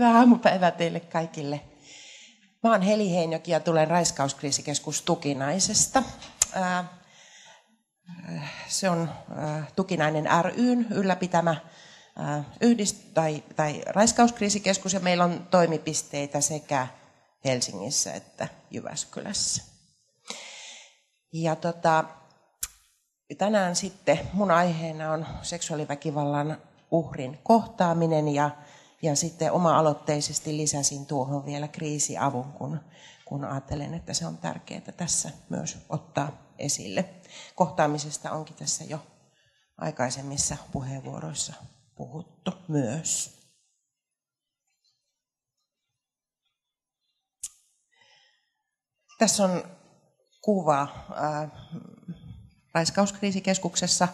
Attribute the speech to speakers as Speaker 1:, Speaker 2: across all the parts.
Speaker 1: Hyvää aamupäivää teille kaikille. Mä oon Heli Heinjoki ja tulen Raiskauskriisikeskus Tukinaisesta. Se on Tukinainen ryn ylläpitämä yhdist- tai, tai Raiskauskriisikeskus ja meillä on toimipisteitä sekä Helsingissä että Jyväskylässä. Ja tota, tänään sitten mun aiheena on seksuaaliväkivallan uhrin kohtaaminen ja ja sitten oma-aloitteisesti lisäsin tuohon vielä kriisiavun, kun, kun ajattelen, että se on tärkeää tässä myös ottaa esille. Kohtaamisesta onkin tässä jo aikaisemmissa puheenvuoroissa puhuttu myös. Tässä on kuva äh, raiskauskriisikeskuksessa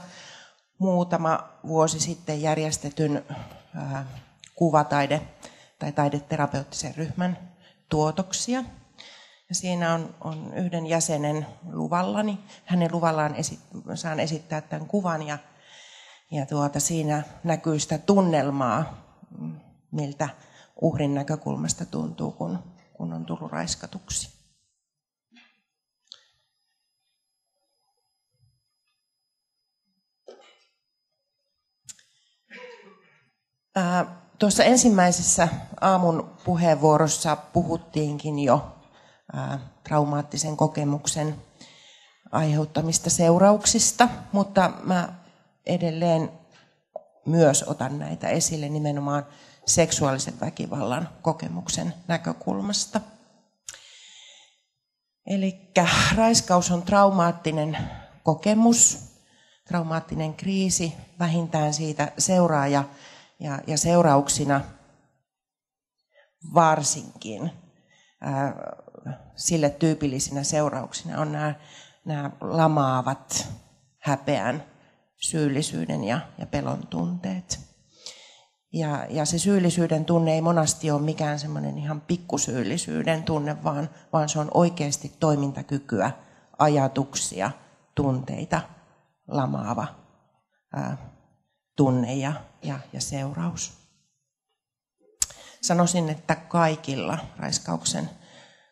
Speaker 1: muutama vuosi sitten järjestetyn äh, kuvataide- tai taideterapeuttisen ryhmän tuotoksia. Ja siinä on, on yhden jäsenen luvallani. Hänen luvallaan esi- saan esittää tämän kuvan ja, ja tuota, siinä näkyy sitä tunnelmaa, miltä uhrin näkökulmasta tuntuu, kun, kun on tullut raiskatuksi. Ää, Tuossa ensimmäisessä aamun puheenvuorossa puhuttiinkin jo traumaattisen kokemuksen aiheuttamista seurauksista, mutta mä edelleen myös otan näitä esille nimenomaan seksuaalisen väkivallan kokemuksen näkökulmasta. Eli raiskaus on traumaattinen kokemus, traumaattinen kriisi, vähintään siitä seuraaja ja ja, ja seurauksina varsinkin ää, sille tyypillisinä seurauksina on nämä, nämä lamaavat häpeän, syyllisyyden ja, ja pelon tunteet. Ja, ja se syyllisyyden tunne ei monasti ole mikään semmoinen ihan pikkusyyllisyyden tunne, vaan, vaan se on oikeasti toimintakykyä, ajatuksia, tunteita lamaava ää, tunne ja, ja, ja seuraus. Sanoisin, että kaikilla raiskauksen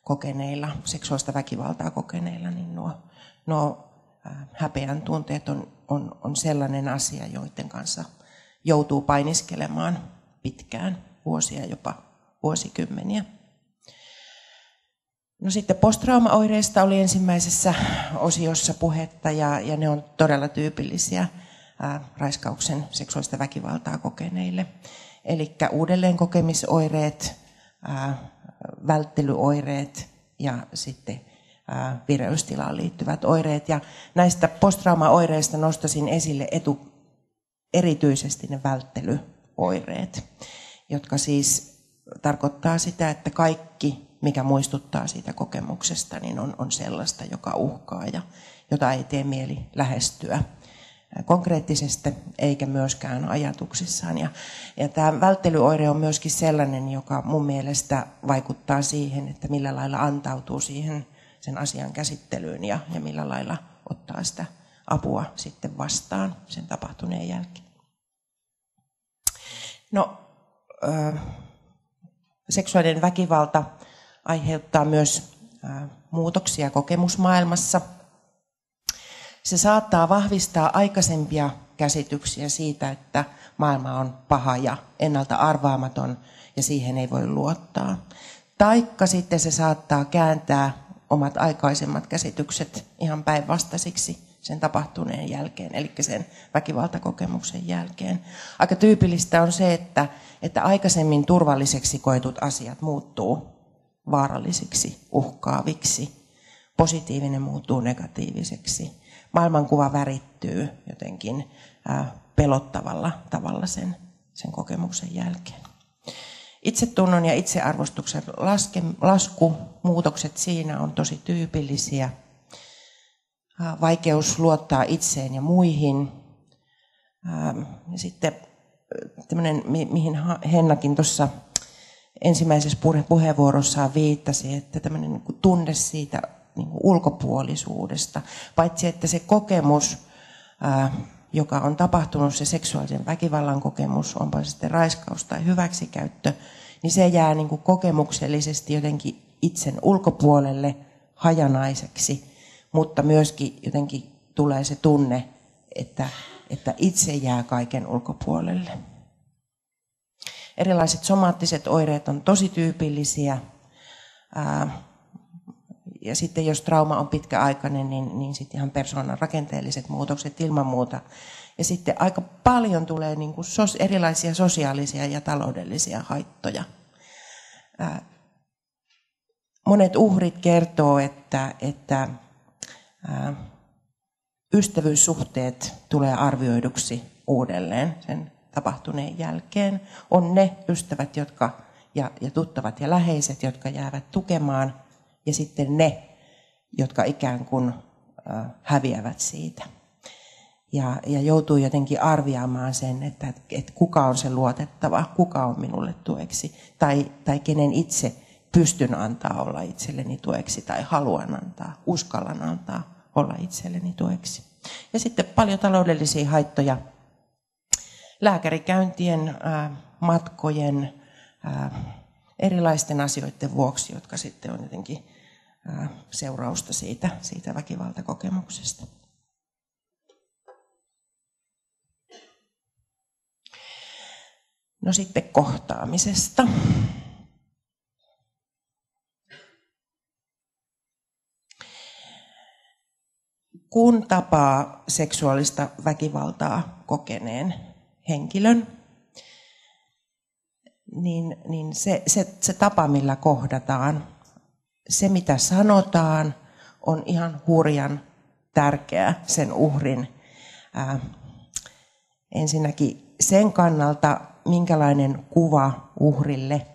Speaker 1: kokeneilla, seksuaalista väkivaltaa kokeneilla, niin nuo, nuo häpeän tunteet on, on, on sellainen asia, joiden kanssa joutuu painiskelemaan pitkään, vuosia, jopa vuosikymmeniä. No sitten posttraumaoireista oli ensimmäisessä osiossa puhetta ja, ja ne on todella tyypillisiä raiskauksen seksuaalista väkivaltaa kokeneille. Eli uudelleen kokemisoireet, välttelyoireet ja sitten vireystilaan liittyvät oireet. Ja näistä posttraumaoireista nostasin esille etu, erityisesti ne välttelyoireet, jotka siis tarkoittaa sitä, että kaikki, mikä muistuttaa siitä kokemuksesta, niin on, on sellaista, joka uhkaa ja jota ei tee mieli lähestyä konkreettisesti eikä myöskään ajatuksissaan. Ja, ja tämä välttelyoire on myöskin sellainen, joka mun mielestä vaikuttaa siihen, että millä lailla antautuu siihen sen asian käsittelyyn ja, ja millä lailla ottaa sitä apua sitten vastaan sen tapahtuneen jälkeen. No, äh, seksuaalinen väkivalta aiheuttaa myös äh, muutoksia kokemusmaailmassa – se saattaa vahvistaa aikaisempia käsityksiä siitä, että maailma on paha ja ennalta arvaamaton ja siihen ei voi luottaa. Taikka sitten se saattaa kääntää omat aikaisemmat käsitykset ihan päinvastaisiksi sen tapahtuneen jälkeen, eli sen väkivaltakokemuksen jälkeen. Aika tyypillistä on se, että, että aikaisemmin turvalliseksi koetut asiat muuttuu vaarallisiksi, uhkaaviksi. Positiivinen muuttuu negatiiviseksi maailmankuva värittyy jotenkin pelottavalla tavalla sen, sen kokemuksen jälkeen. Itsetunnon ja itsearvostuksen laske, lasku, muutokset siinä on tosi tyypillisiä. Vaikeus luottaa itseen ja muihin. Ja sitten tämmöinen, mihin Hennakin tuossa ensimmäisessä puheenvuorossaan viittasi, että tämmöinen niin tunne siitä niin ulkopuolisuudesta. Paitsi että se kokemus, ää, äh, joka on tapahtunut, se seksuaalisen väkivallan kokemus, onpa se sitten raiskaus tai hyväksikäyttö, niin se jää niin kuin kokemuksellisesti jotenkin itsen ulkopuolelle hajanaiseksi, mutta myöskin jotenkin tulee se tunne, että, että itse jää kaiken ulkopuolelle. Erilaiset somaattiset oireet on tosi tyypillisiä. Ää, äh, ja sitten jos trauma on pitkäaikainen, niin, niin sitten ihan persoonan rakenteelliset muutokset ilman muuta. Ja sitten aika paljon tulee niin kuin sos, erilaisia sosiaalisia ja taloudellisia haittoja. Ää, monet uhrit kertoo, että, että ää, ystävyyssuhteet tulee arvioiduksi uudelleen sen tapahtuneen jälkeen. On ne ystävät jotka, ja, ja tuttavat ja läheiset, jotka jäävät tukemaan – ja sitten ne, jotka ikään kuin häviävät siitä. Ja, ja joutuu jotenkin arviaamaan sen, että, että kuka on se luotettava, kuka on minulle tueksi, tai, tai kenen itse pystyn antaa olla itselleni tueksi, tai haluan antaa, uskallan antaa olla itselleni tueksi. Ja sitten paljon taloudellisia haittoja lääkärikäyntien, matkojen, erilaisten asioiden vuoksi, jotka sitten on jotenkin seurausta siitä, siitä väkivaltakokemuksesta. No sitten kohtaamisesta. Kun tapaa seksuaalista väkivaltaa kokeneen henkilön, niin, niin se, se, se tapa, millä kohdataan, se, mitä sanotaan, on ihan hurjan tärkeää sen uhrin. Ää, ensinnäkin sen kannalta, minkälainen kuva uhrille,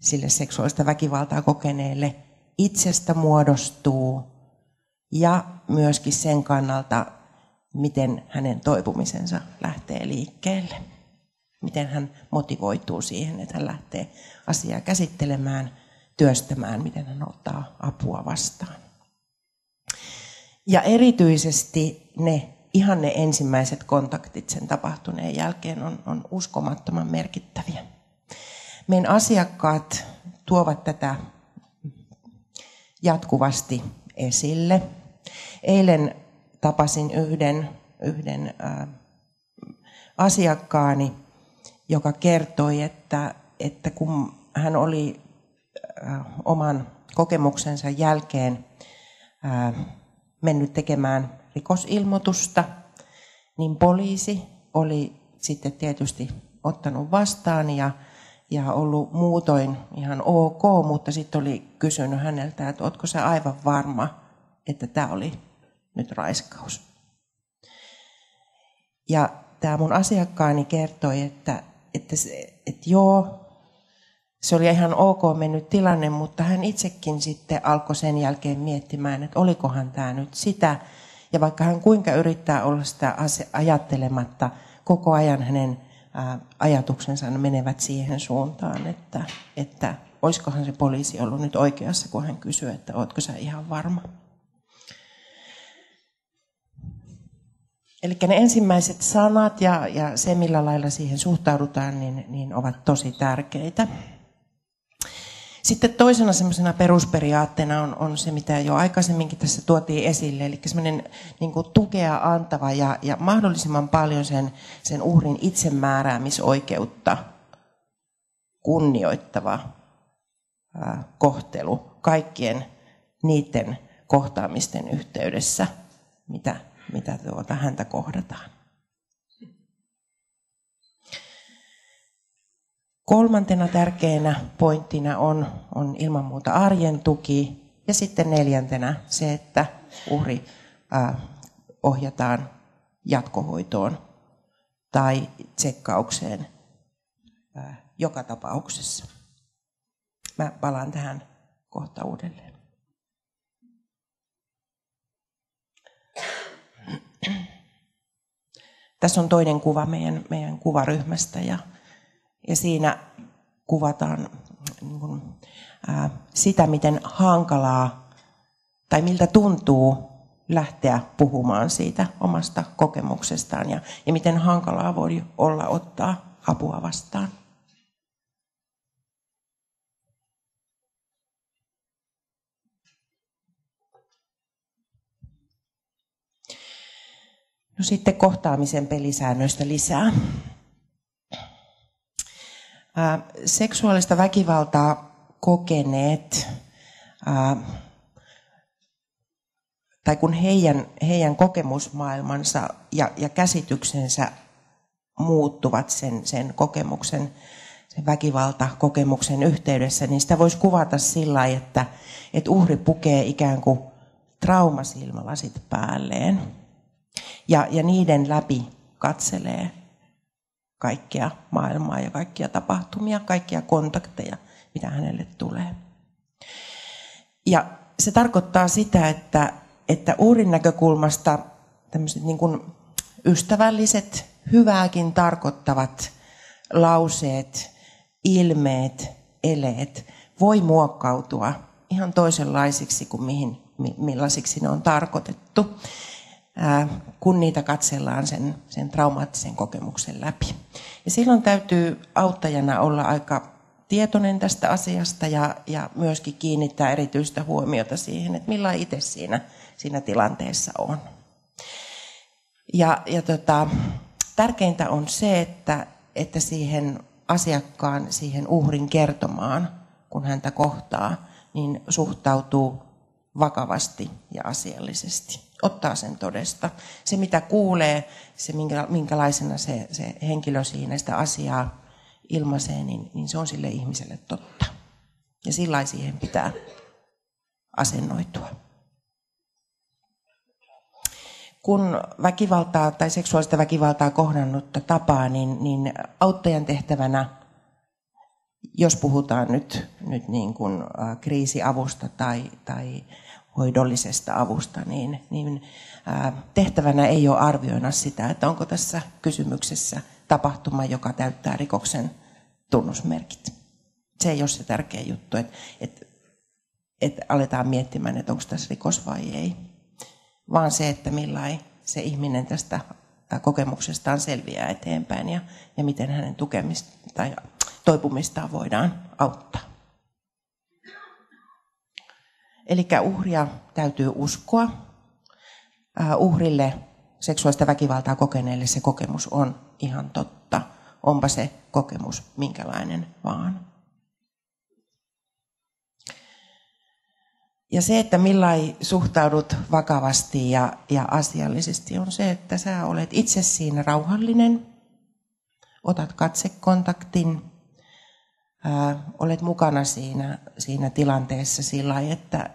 Speaker 1: sille seksuaalista väkivaltaa kokeneelle, itsestä muodostuu, ja myöskin sen kannalta, miten hänen toipumisensa lähtee liikkeelle. Miten hän motivoituu siihen, että hän lähtee asiaa käsittelemään – työstämään, miten hän ottaa apua vastaan. Ja erityisesti ne ihan ne ensimmäiset kontaktit sen tapahtuneen jälkeen on, on uskomattoman merkittäviä. Meidän asiakkaat tuovat tätä jatkuvasti esille. Eilen tapasin yhden, yhden asiakkaani, joka kertoi, että, että kun hän oli Äh, oman kokemuksensa jälkeen äh, mennyt tekemään rikosilmoitusta, niin poliisi oli sitten tietysti ottanut vastaan ja, ja ollut muutoin ihan ok, mutta sitten oli kysynyt häneltä, että oletko se aivan varma, että tämä oli nyt raiskaus. Ja tämä mun asiakkaani kertoi, että, että, se, että joo, se oli ihan ok mennyt tilanne, mutta hän itsekin sitten alkoi sen jälkeen miettimään, että olikohan tämä nyt sitä. Ja vaikka hän kuinka yrittää olla sitä ajattelematta, koko ajan hänen ajatuksensa menevät siihen suuntaan, että, että olisikohan se poliisi ollut nyt oikeassa, kun hän kysyi, että ootko sä ihan varma. Eli ne ensimmäiset sanat ja, ja se, millä lailla siihen suhtaudutaan, niin, niin ovat tosi tärkeitä. Sitten toisena semmoisena perusperiaatteena on, on se, mitä jo aikaisemminkin tässä tuotiin esille, eli semmoinen niin tukea antava ja, ja mahdollisimman paljon sen, sen uhrin itsemääräämisoikeutta kunnioittava ää, kohtelu kaikkien niiden kohtaamisten yhteydessä, mitä, mitä tuota häntä kohdataan. Kolmantena tärkeänä pointtina on, on ilman muuta arjen tuki. Ja sitten neljäntenä se, että uhri äh, ohjataan jatkohoitoon tai tsekkaukseen äh, joka tapauksessa. Mä palaan tähän kohta uudelleen. Tässä on toinen kuva meidän, meidän kuvaryhmästä ja ja siinä kuvataan niin kuin, ää, sitä, miten hankalaa tai miltä tuntuu lähteä puhumaan siitä omasta kokemuksestaan ja, ja miten hankalaa voi olla ottaa apua vastaan. No sitten kohtaamisen pelisäännöistä lisää. Ää, seksuaalista väkivaltaa kokeneet, ää, tai kun heidän, heidän kokemusmaailmansa ja, ja käsityksensä muuttuvat sen, sen kokemuksen, sen väkivaltakokemuksen yhteydessä, niin sitä voisi kuvata sillä että, että uhri pukee ikään kuin traumasilmälasit päälleen ja, ja niiden läpi katselee kaikkea maailmaa ja kaikkia tapahtumia, kaikkia kontakteja, mitä hänelle tulee. Ja se tarkoittaa sitä, että, että uurin näkökulmasta tämmöiset niin kuin ystävälliset, hyvääkin tarkoittavat lauseet, ilmeet, eleet voi muokkautua ihan toisenlaisiksi kuin mihin, millaisiksi ne on tarkoitettu kun niitä katsellaan sen, sen traumaattisen kokemuksen läpi. Ja silloin täytyy auttajana olla aika tietoinen tästä asiasta ja, ja myöskin kiinnittää erityistä huomiota siihen, että millä itse siinä, siinä tilanteessa on. Ja, ja tota, tärkeintä on se, että, että siihen asiakkaan, siihen uhrin kertomaan, kun häntä kohtaa, niin suhtautuu vakavasti ja asiallisesti ottaa sen todesta. Se, mitä kuulee, se minkälaisena se, se henkilö siinä sitä asiaa ilmaisee, niin, niin se on sille ihmiselle totta. Ja sillä siihen pitää asennoitua. Kun väkivaltaa tai seksuaalista väkivaltaa kohdannutta tapaa, niin, niin auttajan tehtävänä, jos puhutaan nyt, nyt niin kuin kriisiavusta tai, tai hoidollisesta avusta, niin, niin tehtävänä ei ole arvioida sitä, että onko tässä kysymyksessä tapahtuma, joka täyttää rikoksen tunnusmerkit. Se ei ole se tärkeä juttu, että, että, että aletaan miettimään, että onko tässä rikos vai ei, vaan se, että millainen se ihminen tästä kokemuksestaan selviää eteenpäin ja, ja miten hänen tukemista tai toipumistaan voidaan auttaa. Eli uhria täytyy uskoa. Äh, uhrille seksuaalista väkivaltaa kokeneelle se kokemus on ihan totta. Onpa se kokemus minkälainen vaan. Ja se, että millai suhtaudut vakavasti ja, ja asiallisesti, on se, että sä olet itse siinä rauhallinen, otat katsekontaktin, ää, äh, olet mukana siinä, siinä tilanteessa sillä että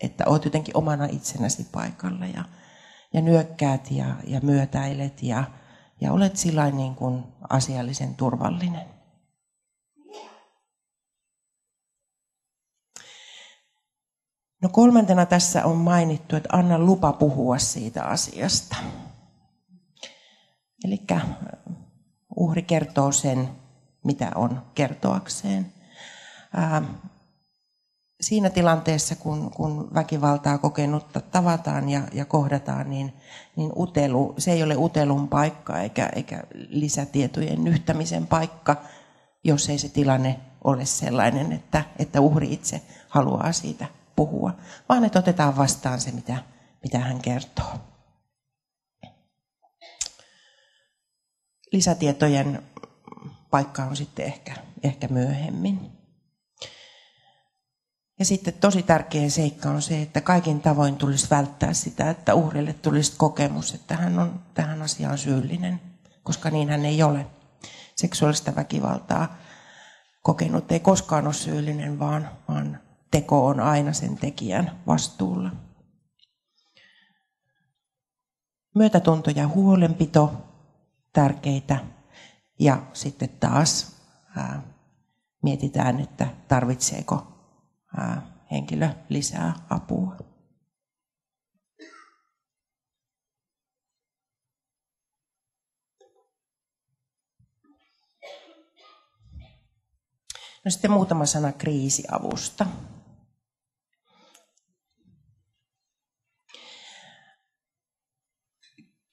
Speaker 1: että oot jotenkin omana itsenäsi paikalla ja, ja nyökkäät ja, ja myötäilet ja, ja olet sillä niin kuin asiallisen turvallinen. No kolmantena tässä on mainittu, että anna lupa puhua siitä asiasta. Eli äh, uhri kertoo sen, mitä on kertoakseen. Äh, siinä tilanteessa, kun, kun väkivaltaa kokenutta tavataan ja, ja kohdataan, niin, niin utelu, se ei ole utelun paikka eikä, eikä lisätietojen nyhtämisen paikka, jos ei se tilanne ole sellainen, että, että uhri itse haluaa siitä puhua, vaan että otetaan vastaan se, mitä, mitä hän kertoo. Lisätietojen paikka on sitten ehkä, ehkä myöhemmin. Ja sitten tosi tärkeä seikka on se, että kaikin tavoin tulisi välttää sitä, että uhrille tulisi kokemus, että hän on tähän asiaan syyllinen, koska niin hän ei ole. Seksuaalista väkivaltaa kokenut ei koskaan ole syyllinen, vaan, vaan teko on aina sen tekijän vastuulla. Myötätunto ja huolenpito tärkeitä. Ja sitten taas ää, mietitään, että tarvitseeko henkilö lisää apua. No sitten muutama sana kriisiavusta.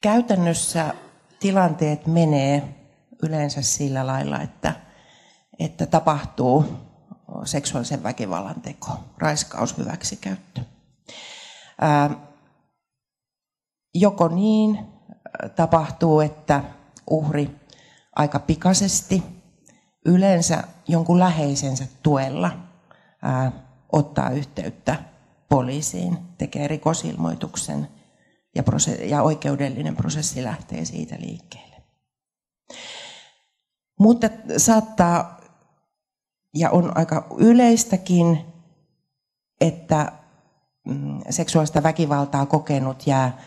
Speaker 1: Käytännössä tilanteet menee yleensä sillä lailla, että, että tapahtuu seksuaalisen väkivallan teko, raiskaus, hyväksikäyttö. Joko niin tapahtuu, että uhri aika pikaisesti, yleensä jonkun läheisensä tuella, ää, ottaa yhteyttä poliisiin, tekee rikosilmoituksen ja, ja oikeudellinen prosessi lähtee siitä liikkeelle. Mutta saattaa ja on aika yleistäkin, että mm, seksuaalista väkivaltaa kokenut jää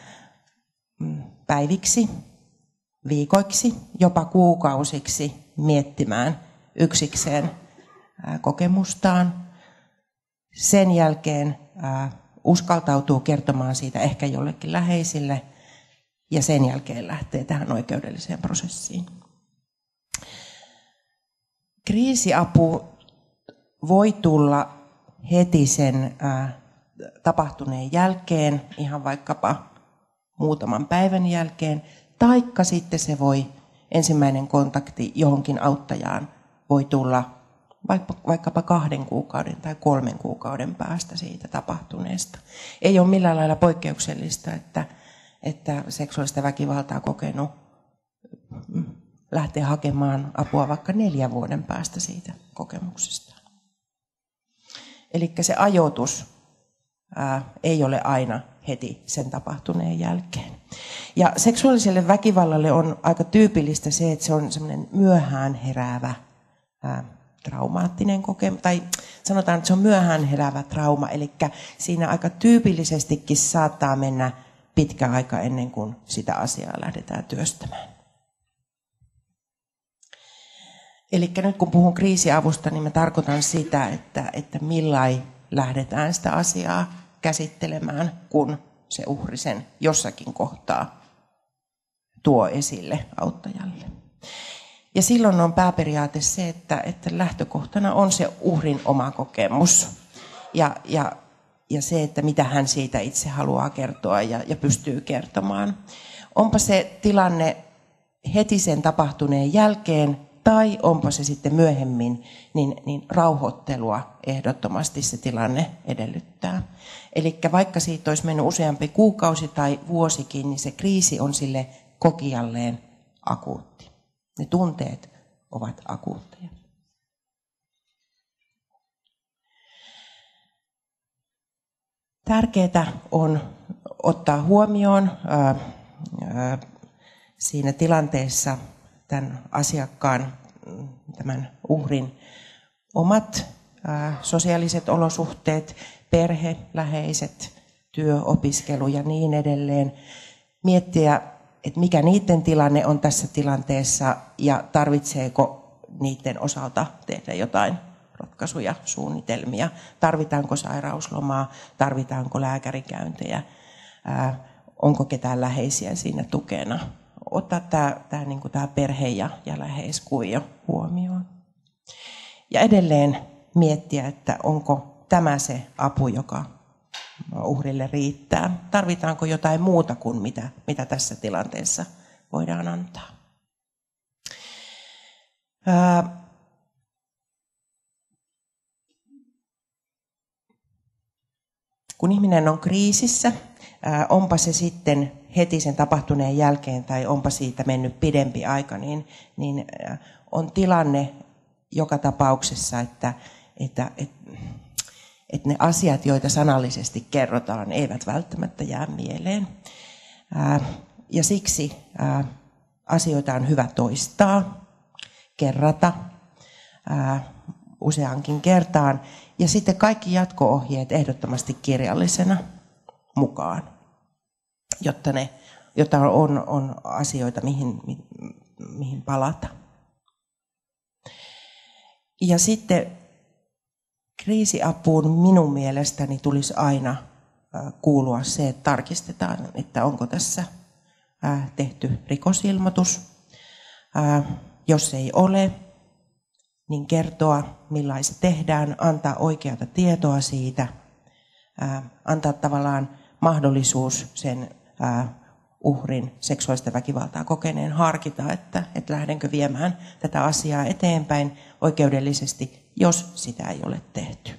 Speaker 1: mm, päiviksi, viikoiksi, jopa kuukausiksi miettimään yksikseen kokemustaan. Sen jälkeen uskaltautuu kertomaan siitä ehkä jollekin läheisille ja sen jälkeen lähtee tähän oikeudelliseen prosessiin. Kriisiapu voi tulla heti sen tapahtuneen jälkeen, ihan vaikkapa muutaman päivän jälkeen, taikka sitten se voi ensimmäinen kontakti johonkin auttajaan voi tulla vaikka, vaikkapa kahden kuukauden tai kolmen kuukauden päästä siitä tapahtuneesta. Ei ole millään lailla poikkeuksellista, että, että seksuaalista väkivaltaa kokenut lähtee hakemaan apua vaikka neljän vuoden päästä siitä kokemuksesta. Eli se ajoitus ää, ei ole aina heti sen tapahtuneen jälkeen. Ja seksuaaliselle väkivallalle on aika tyypillistä se, että se on semmoinen myöhään heräävä ää, traumaattinen kokemus, tai sanotaan, että se on myöhään heräävä trauma, eli siinä aika tyypillisestikin saattaa mennä pitkä aika ennen kuin sitä asiaa lähdetään työstämään. Eli nyt kun puhun kriisiavusta, niin mä tarkoitan sitä, että, että millai lähdetään sitä asiaa käsittelemään, kun se uhri sen jossakin kohtaa tuo esille auttajalle. Ja silloin on pääperiaate se, että, että lähtökohtana on se uhrin oma kokemus ja, ja, ja se, että mitä hän siitä itse haluaa kertoa ja, ja pystyy kertomaan. Onpa se tilanne heti sen tapahtuneen jälkeen tai onpa se sitten myöhemmin, niin, niin rauhoittelua ehdottomasti se tilanne edellyttää. Eli vaikka siitä olisi mennyt useampi kuukausi tai vuosikin, niin se kriisi on sille kokijalleen akuutti. Ne tunteet ovat akuutteja. Tärkeää on ottaa huomioon ää, ää, siinä tilanteessa tämän asiakkaan, tämän uhrin omat sosiaaliset olosuhteet, perhe, läheiset, työ, opiskelu ja niin edelleen. Miettiä, että mikä niiden tilanne on tässä tilanteessa ja tarvitseeko niiden osalta tehdä jotain ratkaisuja, suunnitelmia. Tarvitaanko sairauslomaa, tarvitaanko lääkärikäyntejä, onko ketään läheisiä siinä tukena ottaa tämä, tämä, niin kuin tämä perhe ja, ja läheiskuvio huomioon. Ja edelleen miettiä, että onko tämä se apu, joka uhrille riittää. Tarvitaanko jotain muuta kuin mitä, mitä tässä tilanteessa voidaan antaa. Ää, kun ihminen on kriisissä, ää, onpa se sitten heti sen tapahtuneen jälkeen tai onpa siitä mennyt pidempi aika, niin, niin äh, on tilanne joka tapauksessa, että, että, että, että ne asiat, joita sanallisesti kerrotaan, eivät välttämättä jää mieleen. Äh, ja siksi äh, asioita on hyvä toistaa, kerrata useankin kertaan. Ja sitten kaikki jatko-ohjeet ehdottomasti kirjallisena mukaan jotta, ne, jotta on, on asioita, mihin, mi, mihin palata. Ja sitten kriisiapuun minun mielestäni tulisi aina kuulua se, että tarkistetaan, että onko tässä tehty rikosilmoitus. Jos ei ole, niin kertoa, millaista tehdään, antaa oikeata tietoa siitä, antaa tavallaan mahdollisuus sen uhrin seksuaalista väkivaltaa kokeneen harkita, että, että lähdenkö viemään tätä asiaa eteenpäin oikeudellisesti, jos sitä ei ole tehty.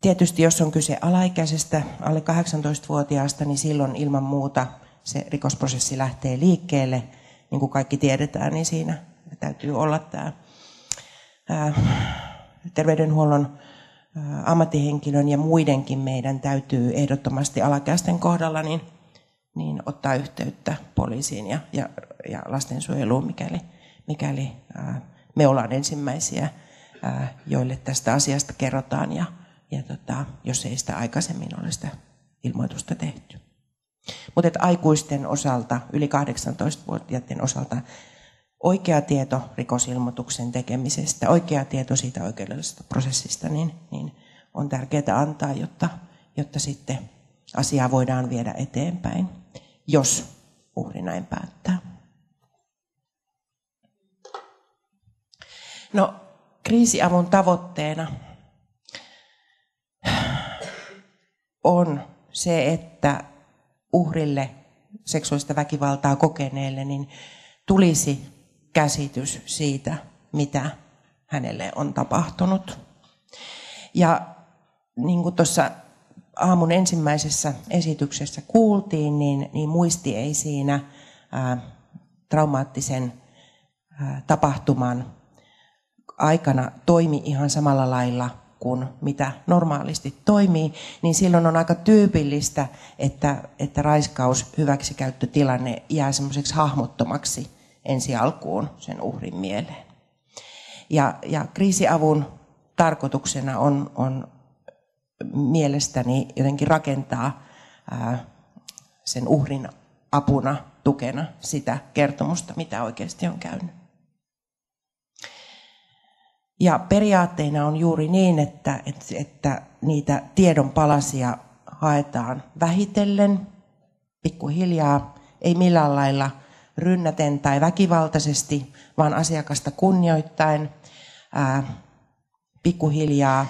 Speaker 1: Tietysti jos on kyse alaikäisestä, alle 18-vuotiaasta, niin silloin ilman muuta se rikosprosessi lähtee liikkeelle. Niin kuin kaikki tiedetään, niin siinä täytyy olla tämä ää, terveydenhuollon ammattihenkilön ja muidenkin meidän täytyy ehdottomasti alakäisten kohdalla niin, niin ottaa yhteyttä poliisiin ja, ja, ja lastensuojeluun, mikäli, mikäli me ollaan ensimmäisiä, joille tästä asiasta kerrotaan ja, ja tota, jos ei sitä aikaisemmin ole sitä ilmoitusta tehty. Mutta aikuisten osalta, yli 18-vuotiaiden osalta oikea tieto rikosilmoituksen tekemisestä, oikea tieto siitä oikeudellisesta prosessista, niin, niin on tärkeää antaa, jotta, jotta sitten asiaa voidaan viedä eteenpäin, jos uhri näin päättää. No, kriisiavun tavoitteena on se, että uhrille seksuaalista väkivaltaa kokeneelle niin tulisi käsitys siitä, mitä hänelle on tapahtunut. Ja niin kuin tuossa aamun ensimmäisessä esityksessä kuultiin, niin, niin muisti ei siinä ää, traumaattisen ää, tapahtuman aikana toimi ihan samalla lailla kuin mitä normaalisti toimii, niin silloin on aika tyypillistä, että, että raiskaus, hyväksikäyttötilanne jää semmoiseksi hahmottomaksi ensi alkuun sen uhrin mieleen. Ja, ja kriisiavun tarkoituksena on, on mielestäni jotenkin rakentaa ää, sen uhrin apuna, tukena sitä kertomusta, mitä oikeasti on käynyt. Ja periaatteena on juuri niin, että, että, että niitä tiedon palasia haetaan vähitellen, pikkuhiljaa, ei millään lailla – rynnäten tai väkivaltaisesti, vaan asiakasta kunnioittain, ää, pikkuhiljaa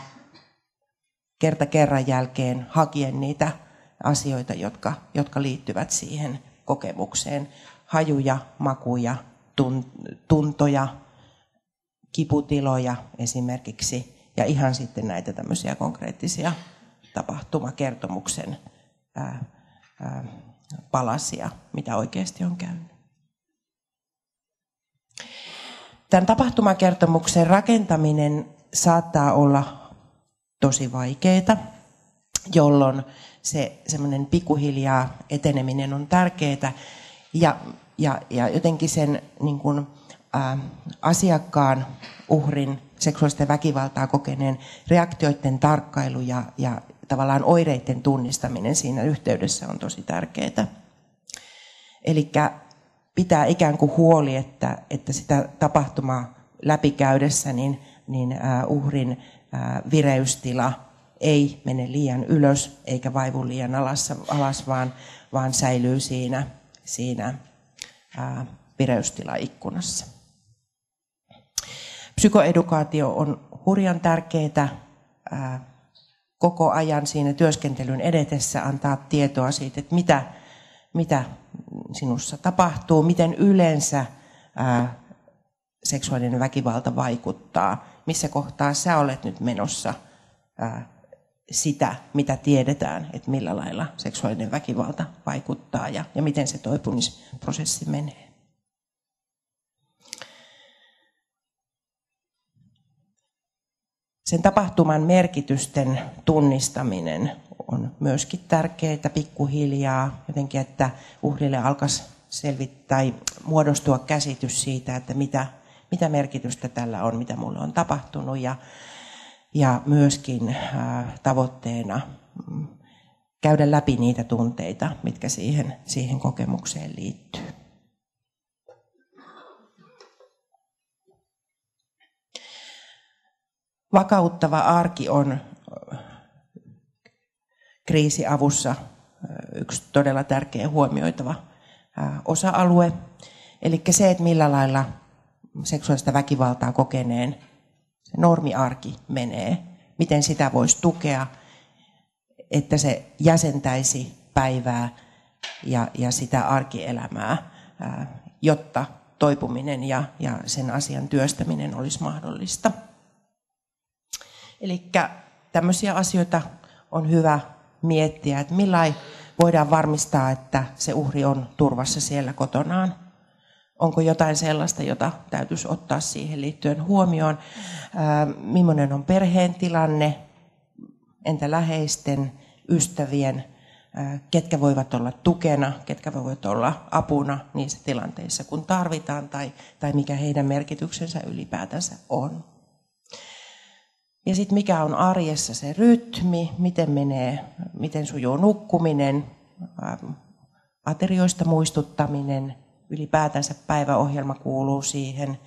Speaker 1: kerta kerran jälkeen hakien niitä asioita, jotka, jotka liittyvät siihen kokemukseen. Hajuja, makuja, tuntoja, kiputiloja esimerkiksi ja ihan sitten näitä tämmöisiä konkreettisia tapahtumakertomuksen ää, ää, palasia, mitä oikeasti on käynyt. Tämän tapahtumakertomuksen rakentaminen saattaa olla tosi vaikeaa, jolloin se semmoinen pikkuhiljaa eteneminen on tärkeää. Ja, ja, ja jotenkin sen niin kuin, ä, asiakkaan, uhrin, seksuaalisten väkivaltaa kokeneen reaktioiden tarkkailu ja, ja tavallaan oireiden tunnistaminen siinä yhteydessä on tosi tärkeää. Eli pitää ikään kuin huoli, että, että sitä tapahtumaa läpikäydessä niin, niin uhrin vireystila ei mene liian ylös eikä vaivu liian alas, alas vaan, vaan säilyy siinä, siinä vireystilaikkunassa. Psykoedukaatio on hurjan tärkeää koko ajan siinä työskentelyn edetessä antaa tietoa siitä, että mitä, mitä sinussa tapahtuu, miten yleensä ää, seksuaalinen väkivalta vaikuttaa, missä kohtaa sä olet nyt menossa ää, sitä, mitä tiedetään, että millä lailla seksuaalinen väkivalta vaikuttaa ja, ja miten se toipumisprosessi menee. Sen tapahtuman merkitysten tunnistaminen on myöskin tärkeää pikkuhiljaa jotenkin, että uhrille alkaisi selvittää tai muodostua käsitys siitä, että mitä, mitä merkitystä tällä on, mitä mulle on tapahtunut ja, ja myöskin äh, tavoitteena mm, käydä läpi niitä tunteita, mitkä siihen, siihen kokemukseen liittyy. Vakauttava arki on kriisiavussa yksi todella tärkeä huomioitava osa-alue. Eli se, että millä lailla seksuaalista väkivaltaa kokeneen normiarki menee, miten sitä voisi tukea, että se jäsentäisi päivää ja, ja sitä arkielämää, jotta toipuminen ja, ja sen asian työstäminen olisi mahdollista. Eli tämmöisiä asioita on hyvä miettiä, että millä voidaan varmistaa, että se uhri on turvassa siellä kotonaan. Onko jotain sellaista, jota täytyisi ottaa siihen liittyen huomioon? millainen on perheen tilanne? Entä läheisten, ystävien? ketkä voivat olla tukena, ketkä voivat olla apuna niissä tilanteissa, kun tarvitaan, tai, tai mikä heidän merkityksensä ylipäätänsä on? Ja sitten mikä on arjessa se rytmi, miten menee, miten sujuu nukkuminen, ähm, aterioista muistuttaminen, ylipäätänsä päiväohjelma kuuluu siihen.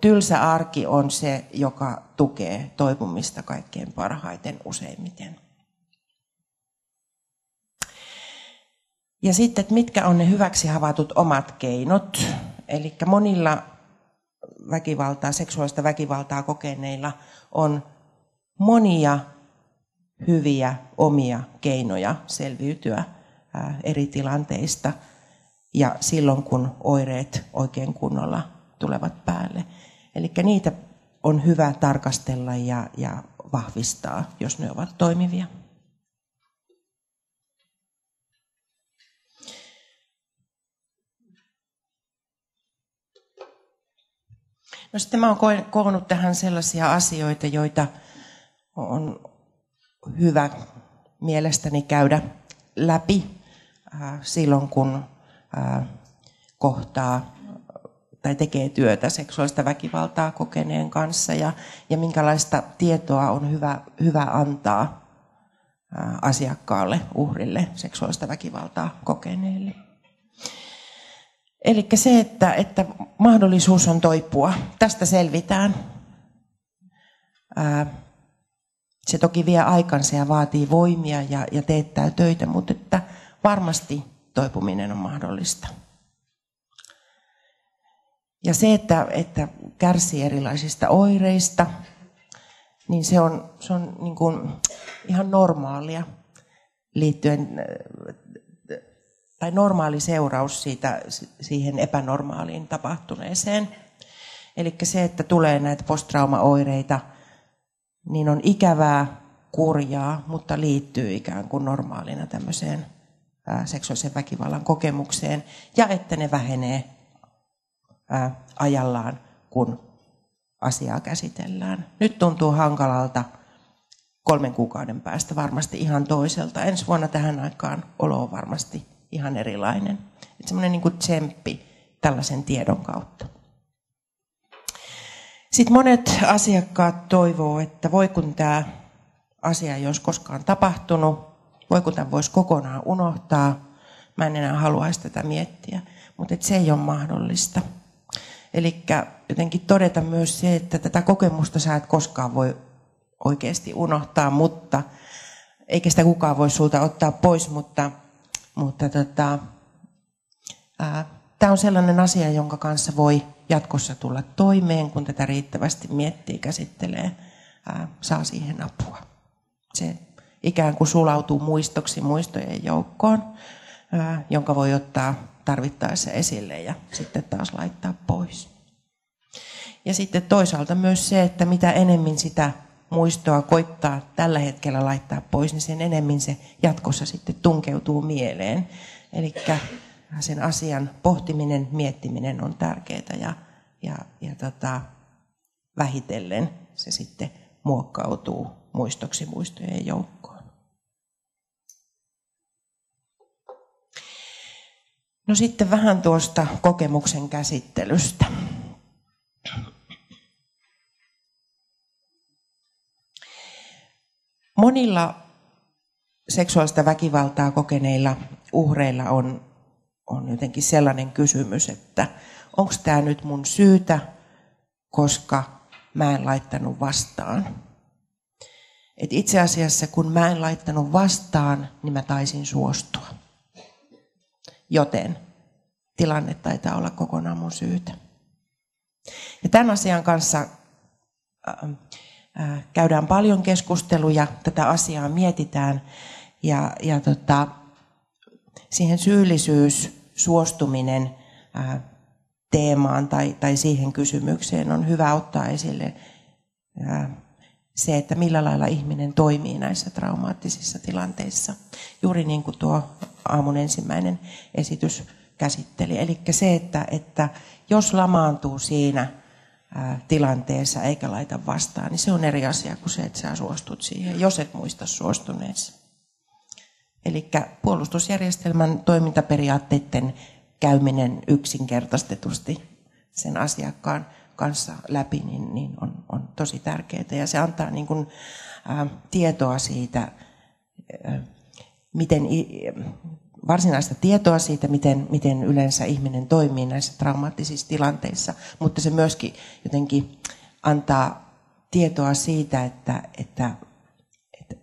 Speaker 1: Tylsä arki on se, joka tukee toipumista kaikkein parhaiten useimmiten. Ja sitten, että mitkä on ne hyväksi havaitut omat keinot. Eli monilla väkivaltaa, seksuaalista väkivaltaa kokeneilla on monia hyviä omia keinoja selviytyä eri tilanteista ja silloin, kun oireet oikein kunnolla tulevat päälle. Eli niitä on hyvä tarkastella ja, ja vahvistaa, jos ne ovat toimivia. No sitten mä oon koonnut tähän sellaisia asioita, joita on hyvä mielestäni käydä läpi äh, silloin, kun äh, kohtaa tai tekee työtä seksuaalista väkivaltaa kokeneen kanssa ja, ja minkälaista tietoa on hyvä, hyvä antaa äh, asiakkaalle, uhrille, seksuaalista väkivaltaa kokeneelle. Eli se, että, että mahdollisuus on toipua. Tästä selvitään. Ää, se toki vie aikansa ja vaatii voimia ja, ja teettää töitä, mutta että varmasti toipuminen on mahdollista. Ja se, että, että kärsii erilaisista oireista, niin se on, se on niin kuin ihan normaalia liittyen, tai normaali seuraus siitä, siihen epänormaaliin tapahtuneeseen. Eli se, että tulee näitä posttraumaoireita – niin on ikävää, kurjaa, mutta liittyy ikään kuin normaalina tämmöiseen seksuaalisen väkivallan kokemukseen, ja että ne vähenee ajallaan, kun asiaa käsitellään. Nyt tuntuu hankalalta kolmen kuukauden päästä varmasti ihan toiselta. Ensi vuonna tähän aikaan olo on varmasti ihan erilainen. Semmoinen niin tsemppi tällaisen tiedon kautta. Sitten monet asiakkaat toivoo, että voi kun tämä asia ei olisi koskaan tapahtunut, voi kun tämän voisi kokonaan unohtaa, mä en enää haluaisi tätä miettiä, mutta se ei ole mahdollista. Eli jotenkin todeta myös se, että tätä kokemusta sä et koskaan voi oikeasti unohtaa, mutta eikä sitä kukaan voi sulta ottaa pois, mutta, mutta tota, ää, tämä on sellainen asia, jonka kanssa voi jatkossa tulla toimeen, kun tätä riittävästi miettii, käsittelee, ää, saa siihen apua. Se ikään kuin sulautuu muistoksi muistojen joukkoon, ää, jonka voi ottaa tarvittaessa esille ja sitten taas laittaa pois. Ja sitten toisaalta myös se, että mitä enemmän sitä muistoa koittaa tällä hetkellä laittaa pois, niin sen enemmän se jatkossa sitten tunkeutuu mieleen. Eli sen asian pohtiminen, miettiminen on tärkeää ja, ja, ja tota, vähitellen se sitten muokkautuu muistoksi muistojen joukkoon. No sitten vähän tuosta kokemuksen käsittelystä. Monilla seksuaalista väkivaltaa kokeneilla uhreilla on on jotenkin sellainen kysymys, että onko tämä nyt mun syytä, koska mä en laittanut vastaan. Et itse asiassa kun mä en laittanut vastaan, niin mä taisin suostua. Joten tilanne taitaa olla kokonaan mun syytä. Ja tämän asian kanssa ähm, äh, käydään paljon keskusteluja, tätä asiaa mietitään ja, ja tota, siihen syyllisyys, suostuminen ää, teemaan tai, tai siihen kysymykseen on hyvä ottaa esille ää, se, että millä lailla ihminen toimii näissä traumaattisissa tilanteissa. Juuri niin kuin tuo aamun ensimmäinen esitys käsitteli. Eli se, että, että jos lamaantuu siinä ää, tilanteessa eikä laita vastaan, niin se on eri asia kuin se, että sä suostut siihen, jos et muista suostuneesi. Eli puolustusjärjestelmän toimintaperiaatteiden käyminen yksinkertaistetusti sen asiakkaan kanssa läpi niin, niin on, on tosi tärkeää ja se antaa niin kuin, ä, tietoa siitä, ä, miten, varsinaista tietoa siitä, miten, miten yleensä ihminen toimii näissä traumaattisissa tilanteissa, mutta se myöskin jotenkin antaa tietoa siitä, että, että, että,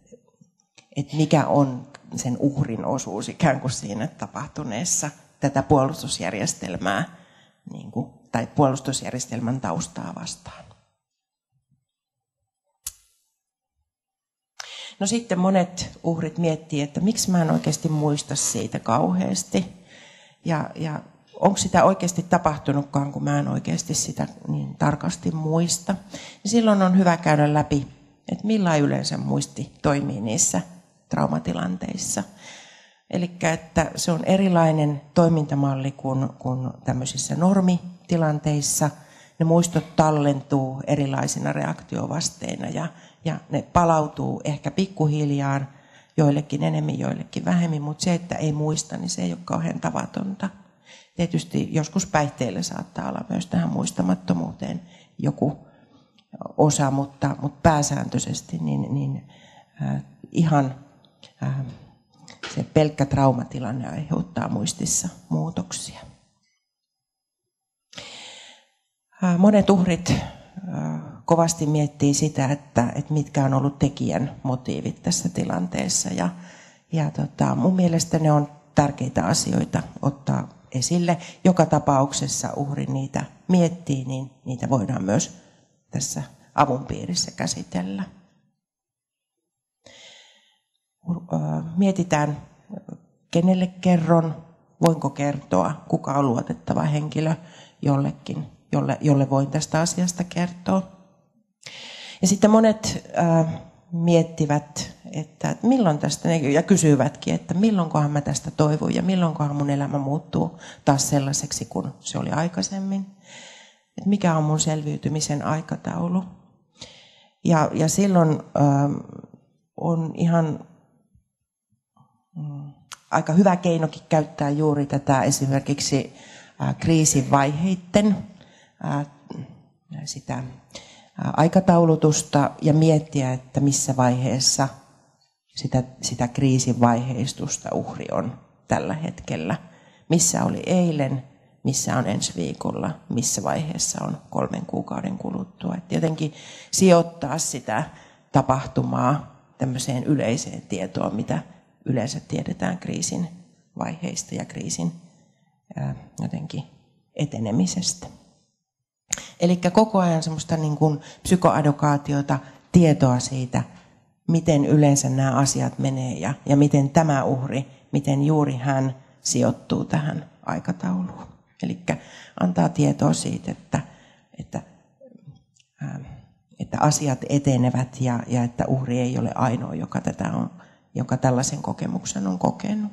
Speaker 1: että mikä on sen uhrin osuus ikään kuin siinä tapahtuneessa tätä puolustusjärjestelmää niin kuin, tai puolustusjärjestelmän taustaa vastaan. No sitten monet uhrit miettii, että miksi mä en oikeasti muista siitä kauheasti. Ja, ja onko sitä oikeasti tapahtunutkaan, kun mä en oikeasti sitä niin tarkasti muista. Ja niin silloin on hyvä käydä läpi, että millä yleensä muisti toimii niissä traumatilanteissa. Eli että se on erilainen toimintamalli kuin, kuin tämmöisissä normitilanteissa. Ne muistot tallentuu erilaisina reaktiovasteina ja, ja ne palautuu ehkä pikkuhiljaa joillekin enemmän, joillekin vähemmän, mutta se, että ei muista, niin se ei ole kauhean tavatonta. Tietysti joskus päihteillä saattaa olla myös tähän muistamattomuuteen joku osa, mutta, mutta pääsääntöisesti niin, niin äh, ihan Äh, se pelkkä traumatilanne aiheuttaa muistissa muutoksia. Äh, monet uhrit äh, kovasti miettii sitä, että, että mitkä on ollut tekijän motiivit tässä tilanteessa. Ja, ja tota, mun mielestä ne on tärkeitä asioita ottaa esille. Joka tapauksessa uhri niitä miettii, niin niitä voidaan myös tässä avun piirissä käsitellä. Äh, mietitään, kenelle kerron, voinko kertoa, kuka on luotettava henkilö jollekin, jolle, jolle voin tästä asiasta kertoa. Ja sitten monet äh, miettivät, että milloin tästä, ja kysyvätkin, että milloinkohan mä tästä toivon ja milloinkohan mun elämä muuttuu taas sellaiseksi kuin se oli aikaisemmin. Että mikä on mun selviytymisen aikataulu. Ja, ja silloin äh, on ihan Mm. aika hyvä keinokin käyttää juuri tätä esimerkiksi kriisivaiheiden sitä aikataulutusta ja miettiä, että missä vaiheessa sitä, sitä kriisivaiheistusta uhri on tällä hetkellä. Missä oli eilen, missä on ensi viikolla, missä vaiheessa on kolmen kuukauden kuluttua. Että jotenkin sijoittaa sitä tapahtumaa tämmöiseen yleiseen tietoon, mitä yleensä tiedetään kriisin vaiheista ja kriisin jotenkin etenemisestä. Eli koko ajan semmoista niin kuin psykoadokaatiota, tietoa siitä, miten yleensä nämä asiat menee ja, ja miten tämä uhri, miten juuri hän sijoittuu tähän aikatauluun. Eli antaa tietoa siitä, että, että, että asiat etenevät ja, ja että uhri ei ole ainoa, joka tätä on joka tällaisen kokemuksen on kokenut.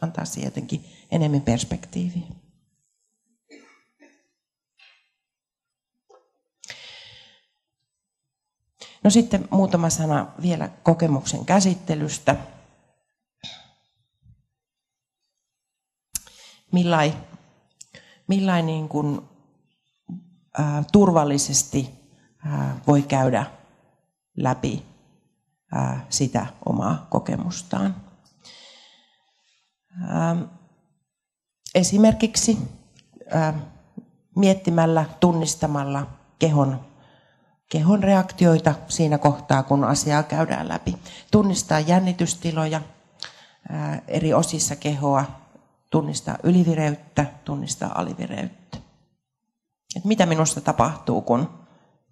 Speaker 1: Antaa siihen jotenkin enemmän perspektiiviä. No sitten muutama sana vielä kokemuksen käsittelystä. Millain, millain niin kuin, äh, turvallisesti äh, voi käydä läpi sitä omaa kokemustaan. Esimerkiksi miettimällä, tunnistamalla kehon, kehon reaktioita siinä kohtaa, kun asiaa käydään läpi. Tunnistaa jännitystiloja eri osissa kehoa, tunnistaa ylivireyttä, tunnistaa alivireyttä. Et mitä minusta tapahtuu, kun,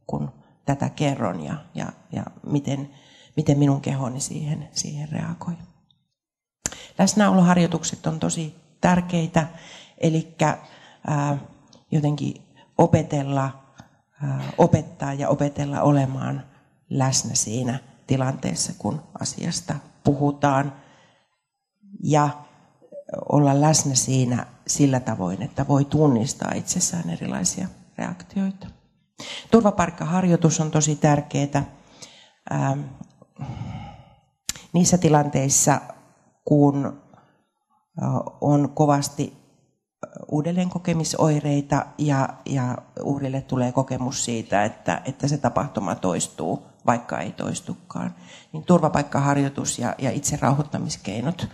Speaker 1: kun tätä kerron ja, ja, ja miten, miten minun kehoni siihen, siihen reagoi. Läsnäoloharjoitukset on tosi tärkeitä, eli jotenkin opetella, opettaa ja opetella olemaan läsnä siinä tilanteessa, kun asiasta puhutaan. Ja olla läsnä siinä sillä tavoin, että voi tunnistaa itsessään erilaisia reaktioita. Turvaparkkaharjoitus on tosi tärkeää niissä tilanteissa, kun on kovasti uudelleen kokemisoireita ja, ja uhrille tulee kokemus siitä, että, että se tapahtuma toistuu, vaikka ei toistukaan. Niin turvapaikkaharjoitus ja, ja itse rauhoittamiskeinot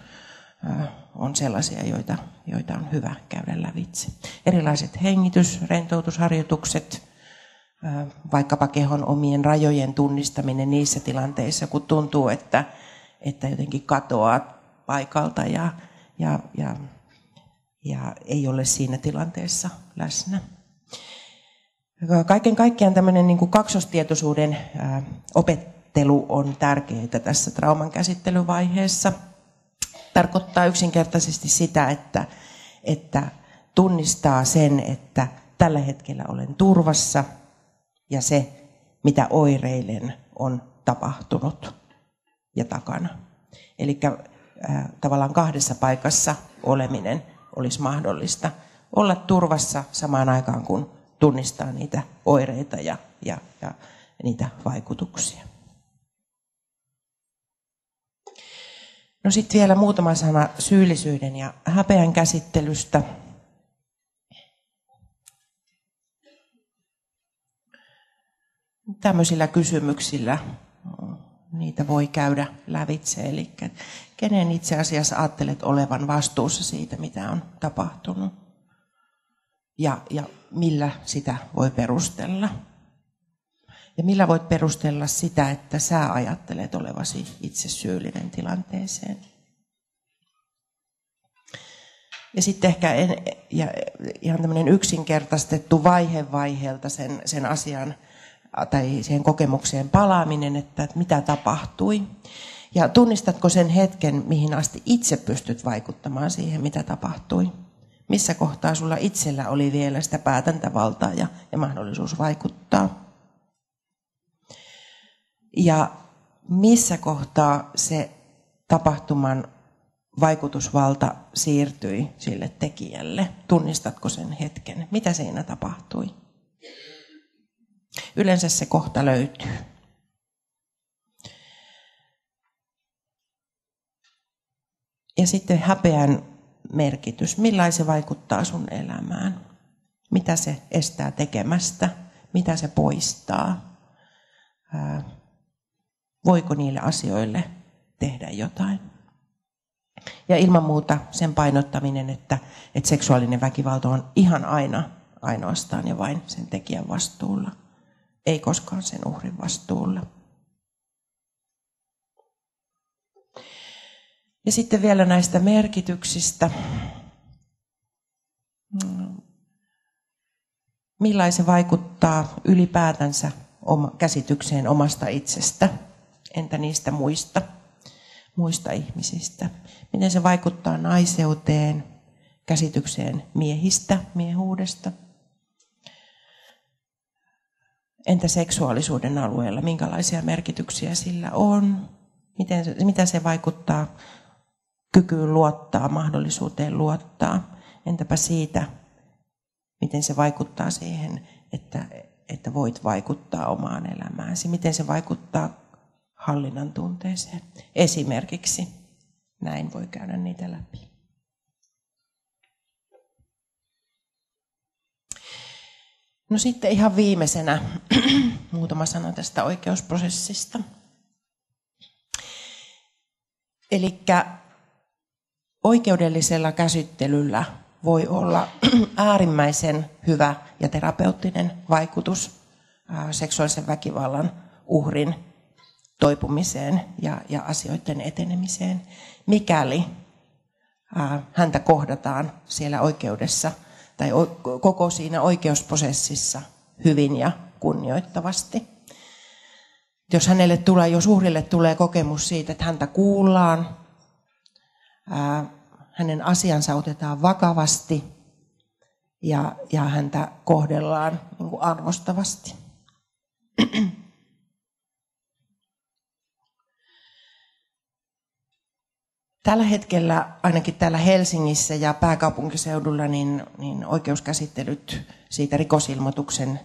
Speaker 1: on sellaisia, joita, joita on hyvä käydä lävitse. Erilaiset hengitys, rentoutusharjoitukset, vaikkapa kehon omien rajojen tunnistaminen niissä tilanteissa, kun tuntuu, että, että jotenkin katoaa paikalta ja, ja, ja, ja ei ole siinä tilanteessa läsnä. Kaiken kaikkiaan tämmöinen niin kuin kaksostietoisuuden opettelu on tärkeää tässä trauman käsittelyvaiheessa. Tarkoittaa yksinkertaisesti sitä, että, että tunnistaa sen, että tällä hetkellä olen turvassa ja se, mitä oireilen, on tapahtunut ja takana. Eli äh, tavallaan kahdessa paikassa oleminen olisi mahdollista. Olla turvassa samaan aikaan, kun tunnistaa niitä oireita ja, ja, ja niitä vaikutuksia. No sitten vielä muutama sana syyllisyyden ja häpeän käsittelystä. Tämmöisillä kysymyksillä niitä voi käydä lävitse. Eli kenen itse asiassa ajattelet olevan vastuussa siitä, mitä on tapahtunut. Ja, ja millä sitä voi perustella. Ja millä voit perustella sitä, että sä ajattelet olevasi itse syyllinen tilanteeseen. Ja sitten ehkä en, ja, ihan tämmöinen yksinkertaistettu vaihe vaiheelta sen, sen asian tai siihen kokemukseen palaaminen, että mitä tapahtui. Ja tunnistatko sen hetken, mihin asti itse pystyt vaikuttamaan siihen, mitä tapahtui? Missä kohtaa sulla itsellä oli vielä sitä päätäntävaltaa ja, ja mahdollisuus vaikuttaa? Ja missä kohtaa se tapahtuman vaikutusvalta siirtyi sille tekijälle? Tunnistatko sen hetken? Mitä siinä tapahtui? Yleensä se kohta löytyy. Ja sitten häpeän merkitys, millainen se vaikuttaa sun elämään. Mitä se estää tekemästä, mitä se poistaa. voiko niille asioille tehdä jotain. Ja ilman muuta sen painottaminen, että, että seksuaalinen väkivalta on ihan aina ainoastaan ja vain sen tekijän vastuulla ei koskaan sen uhrin vastuulla. Ja sitten vielä näistä merkityksistä. Millainen vaikuttaa ylipäätänsä oma, käsitykseen omasta itsestä, entä niistä muista, muista ihmisistä? Miten se vaikuttaa naiseuteen, käsitykseen miehistä, miehuudesta – Entä seksuaalisuuden alueella, minkälaisia merkityksiä sillä on? Miten, mitä se vaikuttaa kykyyn luottaa, mahdollisuuteen luottaa? Entäpä siitä, miten se vaikuttaa siihen, että, että voit vaikuttaa omaan elämääsi? Miten se vaikuttaa hallinnan tunteeseen esimerkiksi? Näin voi käydä niitä läpi. No sitten ihan viimeisenä muutama sana tästä oikeusprosessista. Eli oikeudellisella käsittelyllä voi olla äärimmäisen hyvä ja terapeuttinen vaikutus seksuaalisen väkivallan uhrin toipumiseen ja, ja asioiden etenemiseen, mikäli häntä kohdataan siellä oikeudessa – tai koko siinä oikeusprosessissa hyvin ja kunnioittavasti. Jos hänelle tulee, jos uhrille tulee kokemus siitä, että häntä kuullaan, hänen asiansa otetaan vakavasti ja, ja häntä kohdellaan niin arvostavasti. Tällä hetkellä ainakin täällä Helsingissä ja pääkaupunkiseudulla niin, niin oikeuskäsittelyt siitä rikosilmoituksen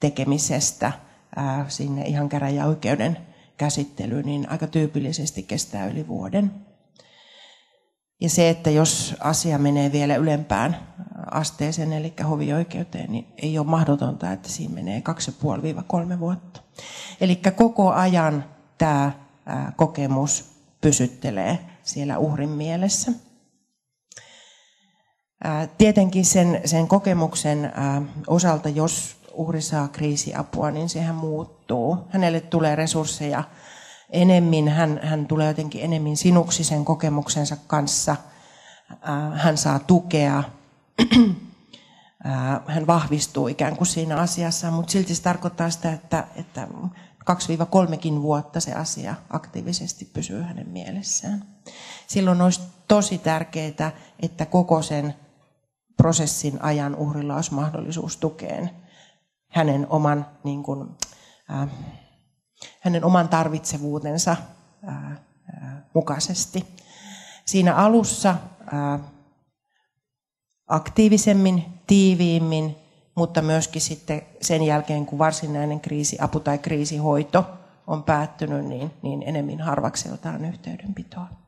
Speaker 1: tekemisestä ää, sinne ihan käräjäoikeuden käsittelyyn niin aika tyypillisesti kestää yli vuoden. Ja se, että jos asia menee vielä ylempään asteeseen, eli hovioikeuteen, niin ei ole mahdotonta, että siinä menee 2,5-3 vuotta. Eli koko ajan tämä kokemus pysyttelee siellä uhrin mielessä. Tietenkin sen, sen kokemuksen osalta, jos uhri saa kriisiapua, niin sehän muuttuu. Hänelle tulee resursseja enemmän, hän, hän tulee jotenkin enemmän sinuksi sen kokemuksensa kanssa. Hän saa tukea, hän vahvistuu ikään kuin siinä asiassa, mutta silti se tarkoittaa sitä, että, että 2 3 vuotta se asia aktiivisesti pysyy hänen mielessään. Silloin olisi tosi tärkeää, että koko sen prosessin ajan uhrilla olisi mahdollisuus tukeen hänen oman, niin kuin, äh, hänen oman tarvitsevuutensa äh, äh, mukaisesti. Siinä alussa äh, aktiivisemmin, tiiviimmin, mutta myöskin sitten sen jälkeen, kun varsinainen kriisi, apu tai kriisihoito on päättynyt, niin, niin enemmän harvakseltaan yhteydenpitoa.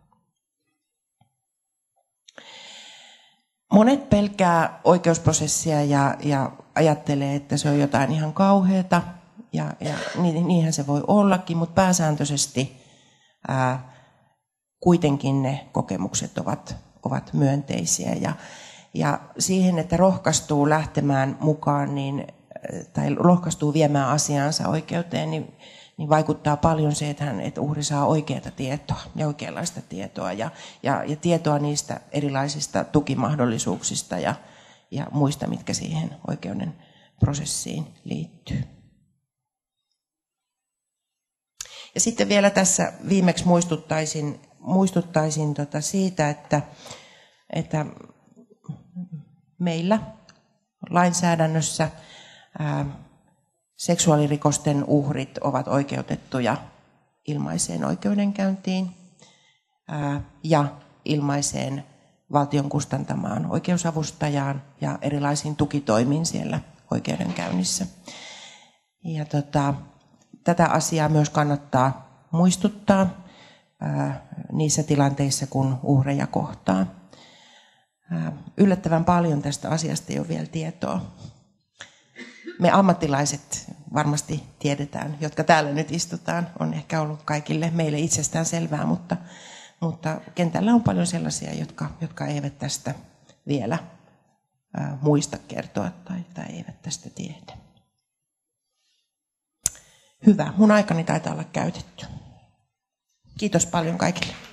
Speaker 1: Monet pelkää oikeusprosessia ja, ja ajattelee, että se on jotain ihan kauheata, ja, ja niinhän se voi ollakin, mutta pääsääntöisesti ää, kuitenkin ne kokemukset ovat, ovat myönteisiä. Ja, ja siihen, että rohkaistuu lähtemään mukaan niin, tai rohkaistuu viemään asiansa oikeuteen, niin niin vaikuttaa paljon se, että, hän, että uhri saa oikeaa tietoa ja oikeanlaista tietoa ja, ja, ja tietoa niistä erilaisista tukimahdollisuuksista ja, ja muista, mitkä siihen oikeuden prosessiin liittyy. Ja sitten vielä tässä viimeksi muistuttaisin, muistuttaisin tota siitä, että, että meillä lainsäädännössä ää, seksuaalirikosten uhrit ovat oikeutettuja ilmaiseen oikeudenkäyntiin ja ilmaiseen valtion kustantamaan oikeusavustajaan ja erilaisiin tukitoimiin siellä oikeudenkäynnissä. Ja tota, tätä asiaa myös kannattaa muistuttaa ää, niissä tilanteissa, kun uhreja kohtaa. Ää, yllättävän paljon tästä asiasta ei ole vielä tietoa me ammattilaiset varmasti tiedetään, jotka täällä nyt istutaan, on ehkä ollut kaikille meille itsestään selvää, mutta, mutta kentällä on paljon sellaisia, jotka, jotka eivät tästä vielä ää, muista kertoa tai, tai eivät tästä tiedä. Hyvä, mun aikani taitaa olla käytetty. Kiitos paljon kaikille.